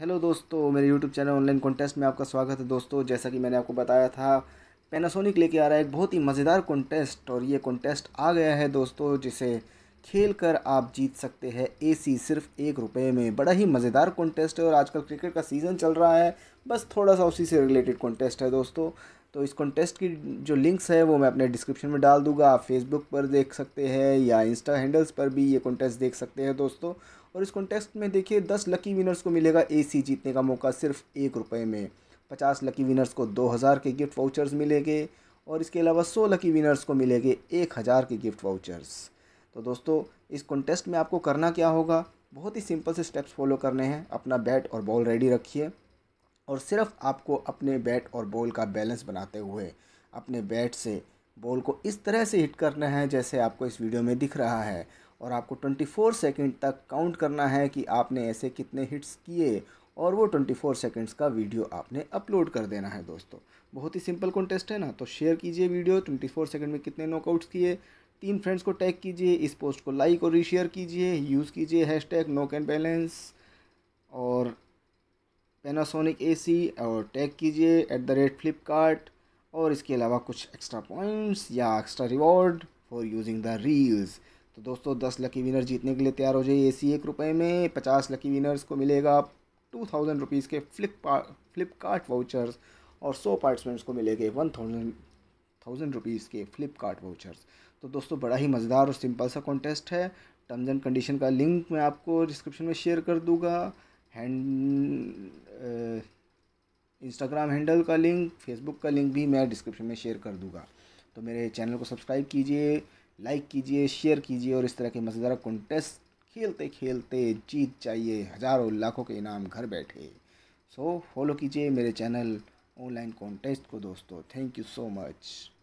hello दोस्तों मेरे YouTube channel online contest में आपका स्वागत है दोस्तों जैसा कि मैंने आपको बताया था पेनासोनिक लेके आ रहा है एक बहुत ही मज़ेदार कॉन्टेस्ट और ये कॉन्टेस्ट आ गया है दोस्तों जिसे खेल कर आप जीत सकते हैं सी सिर्फ एक रुपये में बड़ा ही मज़ेदार कॉन्टेस्ट है और आजकल क्रिकेट का सीज़न चल रहा है बस थोड़ा सा उसी से रिलेटेड कॉन्टेस्ट है दोस्तों तो इस कॉन्टेस्ट की जो लिंक्स है वो मैं अपने डिस्क्रिप्शन में डाल दूंगा आप फेसबुक पर देख सकते हैं या इंस्टा हैंडल्स पर भी ये कॉन्टेस्ट देख सकते हैं दोस्तों और इस कॉन्टेस्ट में देखिए दस लकी विनर्स को मिलेगा ए जीतने का मौका सिर्फ एक रुपये में पचास लकी विनर्स को दो हज़ार के गिफ्ट वाउचर्स मिलेंगे और इसके अलावा सौ लकी विनर्स को मिलेंगे एक हज़ार के गिफ्ट वाउचर्स तो दोस्तों इस कॉन्टेस्ट में आपको करना क्या होगा बहुत ही सिंपल से स्टेप्स फॉलो करने हैं अपना बैट और बॉल रेडी रखिए और सिर्फ आपको अपने बैट और बॉल का बैलेंस बनाते हुए अपने बैट से बॉल को इस तरह से हिट करना है जैसे आपको इस वीडियो में दिख रहा है और आपको 24 सेकंड तक काउंट करना है कि आपने ऐसे कितने हिट्स किए और वो 24 सेकंड्स का वीडियो आपने अपलोड कर देना है दोस्तों बहुत ही सिंपल कॉन्टेस्ट है ना तो शेयर कीजिए वीडियो 24 सेकंड में कितने नॉकआउट्स किए तीन फ्रेंड्स को टैग कीजिए इस पोस्ट को लाइक और रीशेयर कीजिए यूज़ कीजिए hashtag knock and balance और पेनासोनिक सी और टैग कीजिए एट द रेट फ्लिपकार्ट और इसके अलावा कुछ एक्स्ट्रा पॉइंट्स या extra reward for using the reels तो दोस्तों दस लकी विनर जीतने के लिए तैयार हो जाइए इसी एक रुपये में पचास लकी विनर्स को मिलेगा टू थाउजेंड रुपीज़ के फ्लिप फ्लिपकार्ट वाउचर्स और सौ पार्टिसिपेंट्स को मिलेंगे वन थाउजेंड थाउजेंड रुपीज़ के फ्लिपकार्ट वाउचर्स तो दोस्तों बड़ा ही मज़ेदार और सिंपल सा कॉन्टेस्ट है टर्म्स एंड कंडीशन का लिंक मैं आपको डिस्क्रिप्शन में शेयर कर दूंगा हैंड इंस्टाग्राम हैंडल का लिंक फेसबुक का लिंक भी मैं डिस्क्रिप्शन में शेयर कर दूंगा तो मेरे चैनल को सब्सक्राइब कीजिए लाइक कीजिए शेयर कीजिए और इस तरह के मज़ेदार कॉन्टेस्ट खेलते खेलते जीत चाहिए हज़ारों लाखों के इनाम घर बैठे सो फॉलो कीजिए मेरे चैनल ऑनलाइन कॉन्टेस्ट को दोस्तों थैंक यू सो मच